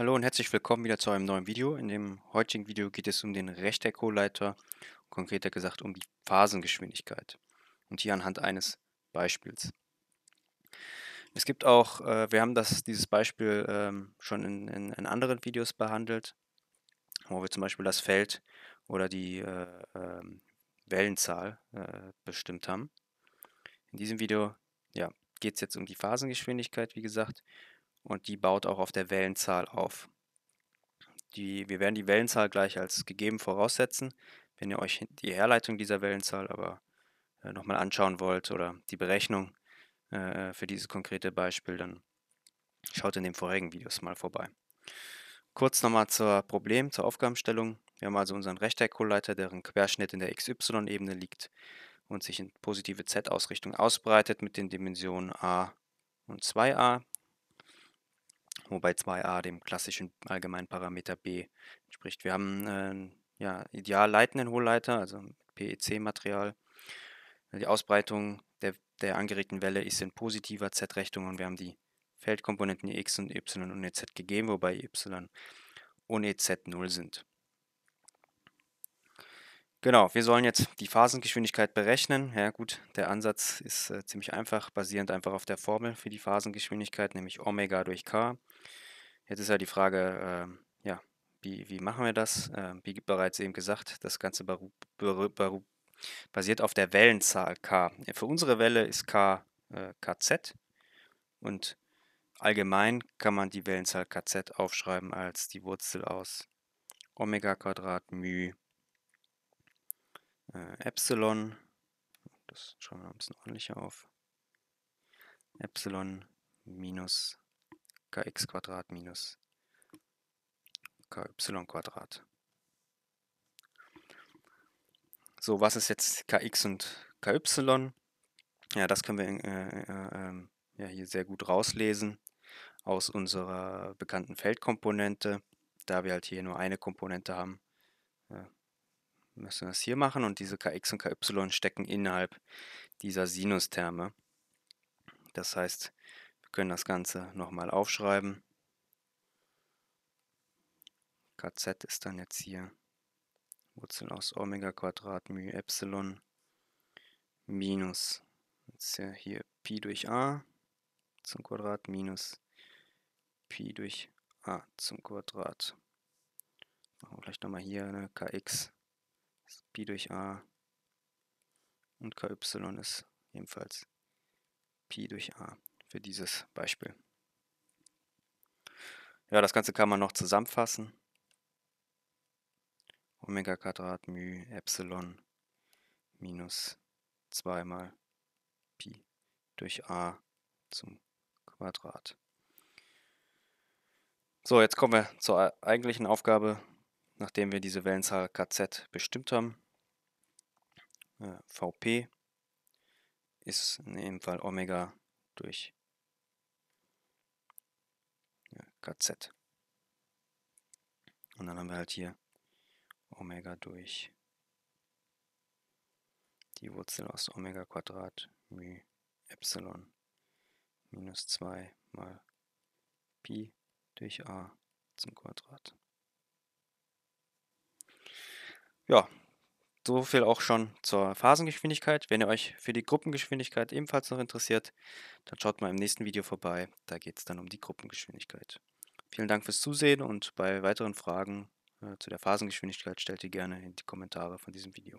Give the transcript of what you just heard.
Hallo und herzlich willkommen wieder zu einem neuen Video. In dem heutigen Video geht es um den Rechteckrohrleiter, konkreter gesagt um die Phasengeschwindigkeit. Und hier anhand eines Beispiels. Es gibt auch, äh, wir haben das, dieses Beispiel ähm, schon in, in, in, anderen Videos behandelt, wo wir zum Beispiel das Feld oder die äh, ähm, äh, Wellenzahl bestimmt haben. In diesem Video ja, geht es jetzt um die Phasengeschwindigkeit, wie gesagt, und die baut auch auf der Wellenzahl auf. Die, wir werden die Wellenzahl gleich als gegeben voraussetzen, wenn ihr euch die Herleitung dieser Wellenzahl aber äh, nochmal anschauen wollt oder die Berechnung äh, für dieses konkrete Beispiel, dann schaut in den vorigen Videos mal vorbei. Kurz nochmal zur Problem, zur Aufgabenstellung. Wir haben also unseren Rechteckkohlleiter, deren Querschnitt in der XY-Ebene liegt und sich in positive Z-Ausrichtung ausbreitet mit den Dimensionen a und 2a wobei 2a dem klassischen allgemeinen Parameter b entspricht. Wir haben äh, ja, ideal leitenden Hohlleiter, also PEC-Material. Die Ausbreitung der, der angeregten Welle ist in positiver Z-Richtung und wir haben die Feldkomponenten x und Y und EZ gegeben, wobei Y und EZ 0 sind. Genau, wir sollen jetzt die Phasengeschwindigkeit berechnen. Ja gut, der Ansatz ist äh, ziemlich einfach, basierend einfach auf der Formel für die Phasengeschwindigkeit, nämlich Omega durch K. Jetzt ist ja halt die Frage, äh, ja, wie, wie machen wir das? Äh, wie bereits eben gesagt, das Ganze baru, baru, baru, basiert auf der Wellenzahl K. Ja, für unsere Welle ist K äh, KZ und allgemein kann man die Wellenzahl KZ aufschreiben als die Wurzel aus Omega Quadrat μ äh, Epsilon, das schauen wir noch ein bisschen ordentlicher auf, Epsilon minus kx Quadrat minus ky Quadrat. So, was ist jetzt kx und ky? Ja, das können wir äh, äh, ähm, ja, hier sehr gut rauslesen aus unserer bekannten Feldkomponente, da wir halt hier nur eine Komponente haben. Ja, müssen wir es hier machen und diese kx und ky stecken innerhalb dieser Sinustherme. Das heißt, wir können das Ganze nochmal aufschreiben. Kz ist dann jetzt hier Wurzel aus Omega Quadrat μ Epsilon minus jetzt ja hier Pi durch A zum Quadrat minus Pi durch A zum Quadrat. Machen wir gleich nochmal hier eine Kx Pi durch a und ky ist ebenfalls Pi durch a für dieses Beispiel. Ja, das Ganze kann man noch zusammenfassen. Omega Quadrat μ Epsilon minus 2 mal Pi durch a zum Quadrat. So, jetzt kommen wir zur eigentlichen Aufgabe nachdem wir diese Wellenzahl KZ bestimmt haben. Äh, VP ist in dem Fall Omega durch KZ. Und dann haben wir halt hier Omega durch die Wurzel aus Omega Quadrat μ Epsilon minus 2 mal Pi durch a zum Quadrat. Ja, so viel auch schon zur Phasengeschwindigkeit. Wenn ihr euch für die Gruppengeschwindigkeit ebenfalls noch interessiert, dann schaut mal im nächsten Video vorbei. Da geht es dann um die Gruppengeschwindigkeit. Vielen Dank fürs Zusehen und bei weiteren Fragen äh, zu der Phasengeschwindigkeit stellt ihr gerne in die Kommentare von diesem Video.